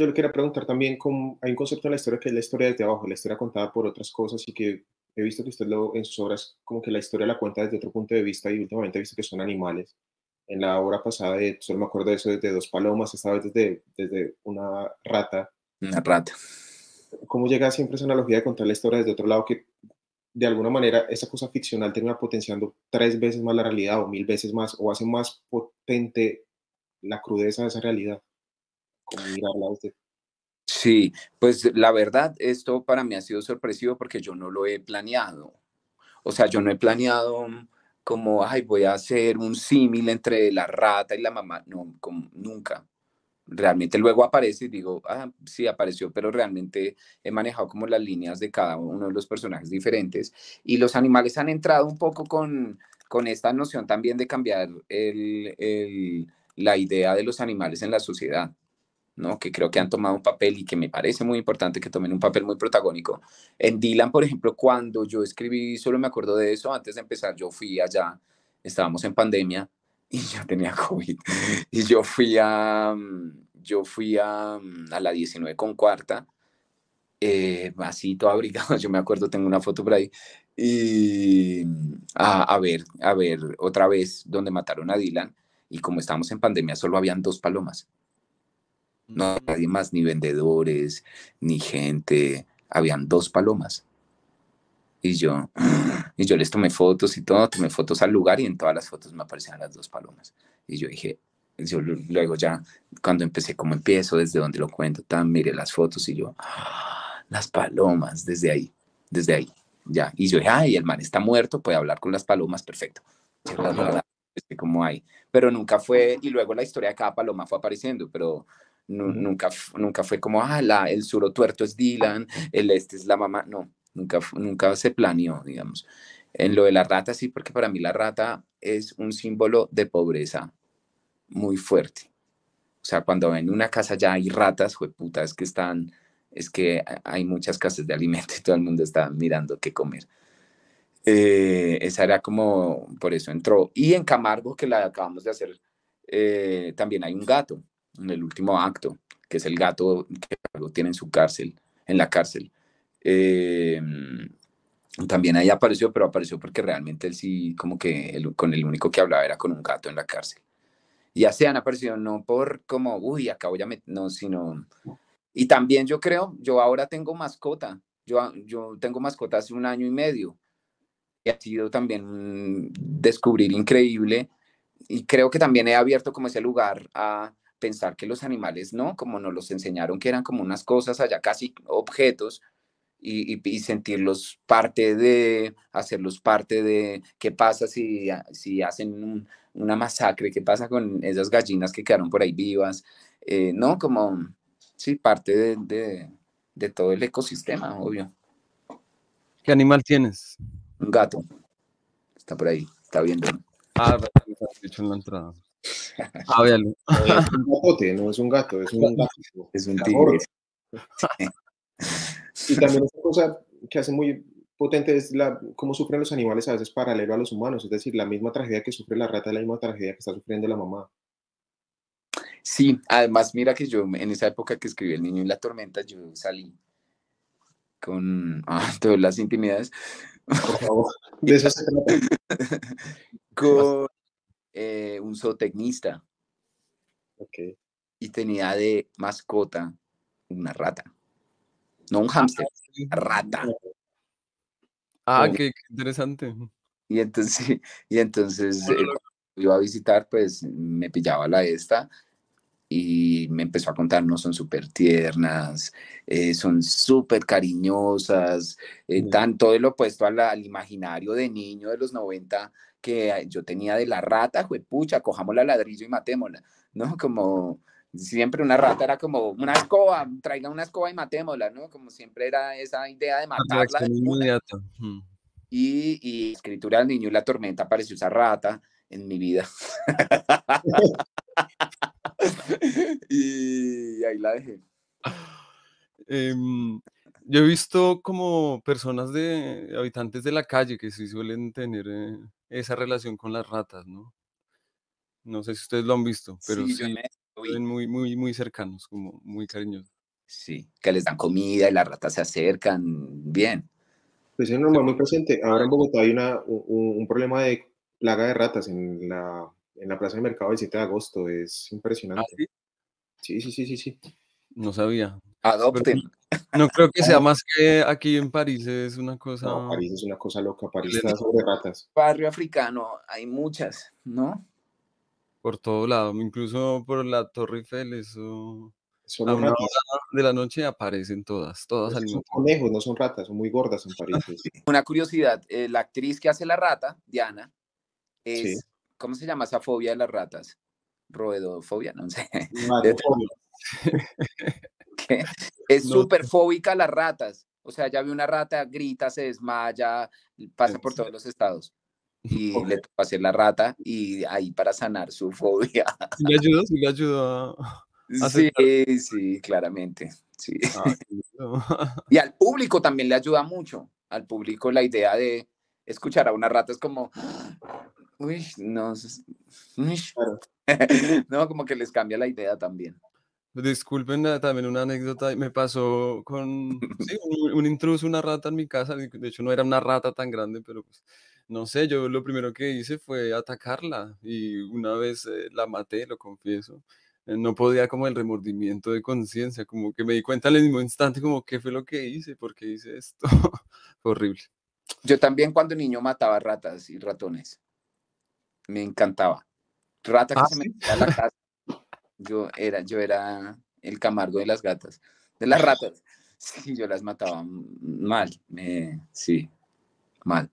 yo le quería preguntar también, hay un concepto en la historia que es la historia desde abajo, la historia contada por otras cosas y que he visto que usted lo, en sus obras como que la historia la cuenta desde otro punto de vista y últimamente he visto que son animales. En la obra pasada, solo me acuerdo de eso, desde dos palomas, esta vez desde, desde una rata. Una rata. ¿Cómo llega siempre esa analogía de contar la historia desde otro lado que de alguna manera esa cosa ficcional termina potenciando tres veces más la realidad o mil veces más o hace más potente la crudeza de esa realidad? Sí, pues la verdad, esto para mí ha sido sorpresivo porque yo no lo he planeado. O sea, yo no he planeado como, ay, voy a hacer un símil entre la rata y la mamá. No, nunca. Realmente luego aparece y digo, ah, sí, apareció, pero realmente he manejado como las líneas de cada uno de los personajes diferentes. Y los animales han entrado un poco con, con esta noción también de cambiar el, el, la idea de los animales en la sociedad. ¿no? que creo que han tomado un papel y que me parece muy importante que tomen un papel muy protagónico. En Dylan, por ejemplo, cuando yo escribí, solo me acuerdo de eso, antes de empezar yo fui allá, estábamos en pandemia y yo tenía COVID y yo fui a, mm, yo fui a, mm, la 19 con cuarta, eh, así todo abrigado, yo me acuerdo, tengo una foto por ahí, y mm, a ver, a ver, otra vez donde mataron a Dylan y como estábamos en pandemia solo habían dos palomas no nadie más, ni vendedores, ni gente. Habían dos palomas. Y yo, y yo les tomé fotos y todo, tomé fotos al lugar y en todas las fotos me aparecían las dos palomas. Y yo dije, luego ya, cuando empecé, cómo empiezo, desde dónde lo cuento, tan, mire las fotos y yo, ah, las palomas, desde ahí, desde ahí, ya. Y yo dije, ay, el man está muerto, puede hablar con las palomas, perfecto. como hay, pero nunca fue, y luego la historia de cada paloma fue apareciendo, pero nunca, nunca fue como, ah, la, el suro tuerto es Dylan, el este es la mamá. No, nunca, nunca se planeó, digamos. En lo de la rata, sí, porque para mí la rata es un símbolo de pobreza muy fuerte. O sea, cuando en una casa ya hay ratas, puta, es que están, es que hay muchas casas de alimento y todo el mundo está mirando qué comer. Eh, esa era como, por eso entró. Y en Camargo, que la acabamos de hacer, eh, también hay un gato en el último acto, que es el gato que algo tiene en su cárcel, en la cárcel. Em, también ahí apareció, pero apareció porque realmente él sí, como que con el único que hablaba era con un gato en la cárcel. Y así han aparecido, no por como, uy, acabo ya no, sino... Y también yo creo, yo ahora tengo mascota, yo, yo tengo mascota hace un año y medio, y ha sido también un descubrir increíble, y creo que también he abierto como ese lugar a, pensar que los animales no, como nos los enseñaron que eran como unas cosas allá, casi objetos, y, sentirlos parte de, hacerlos parte de qué pasa si, ah, si hacen una masacre, qué pasa con esas gallinas que quedaron por ahí vivas, eh, ¿no? Como, sí, parte de, todo el ecosistema, obvio. ¿Qué animal tienes? Un gato. Está por ahí, está viendo. Ah, dicho en la entrada. es un bote, no es un gato, es un gato. tigre. y también otra cosa que hace muy potente es la, cómo sufren los animales a veces paralelo a los humanos, es decir, la misma tragedia que sufre la rata es la misma tragedia que está sufriendo la mamá. Sí, además mira que yo en esa época que escribí El Niño y la Tormenta, yo salí con ah, todas las intimidades. Por favor, con, eh, un zootecnista. Y tenía de mascota una rata. No un ah, hámster, una rata. Ah, qué, interesante. Y entonces, y entonces eh, iba a visitar, pues me pillaba la esta y me empezó a contar, no, son súper tiernas, eh, son súper cariñosas, eh, mm. todo tanto el opuesto al, al, imaginario de niño de los 90 que yo tenía de la rata, pucha, cojamos la ladrillo y matémosla, ¿no? Como siempre una rata era como una escoba, traigan una escoba y matémosla, ¿no? Como siempre era esa idea de matarla. y, escritura del niño y la tormenta apareció esa rata en mi vida. y ahí la dejé. Em, yo he visto como personas de habitantes de la calle que sí suelen tener eh, esa relación con las ratas, ¿no? No sé si ustedes lo han visto, pero sí, muy, muy, muy cercanos, como muy cariñosos. Sí, que les dan comida y las ratas se acercan, bien. Pues es normal, muy presente. Ahora en Bogotá hay una, un, problema de plaga de ratas en la, en la plaza de mercado del 7 de agosto, es ¿Ah, impresionante. sí, sí, sí, sí, sí. No sabía. Adopten. Ah, pues no creo que sea más que aquí en París, es una cosa. París es una cosa loca, París está sobre ratas. Barrio africano, hay muchas, ¿no? Por todo lado, incluso por la Torre Eiffel, eso. una de la noche aparecen todas, todas al mismo Son conejos, no son ratas, son muy gordas en París. Una curiosidad, eh, la actriz que hace la rata, Diana, es, ¿cómo se llama esa fobia de las ratas? Roedofobia, no sé. es súper fóbica las ratas. O sea, ya ve una rata, grita, se desmaya, pasa por todos los estados. Y le toca hacer la rata y ahí para sanar su fobia. ¿Sí le ayudó? ¿Sí Sí, sí, claramente. y al público también le ayuda mucho. Al público la idea de escuchar a una rata es como, uy, no, uy. no, como que les cambia la idea también. Disculpen eh, también una anécdota, me pasó con un, intruso, una rata en mi casa, de hecho no era una rata tan grande, pero pues, no sé, yo lo primero que hice fue atacarla y una vez eh, la maté, lo confieso, eh, no podía como el remordimiento de conciencia, como que me di cuenta al mismo instante como qué fue lo que hice, por qué hice esto, horrible. Yo también cuando niño mataba ratas y ratones, me encantaba. Rata que ah, se me la casa yo era, yo era el camargo de las gatas, de las ratas. Sí, yo las mataba mal, me, sí, mal.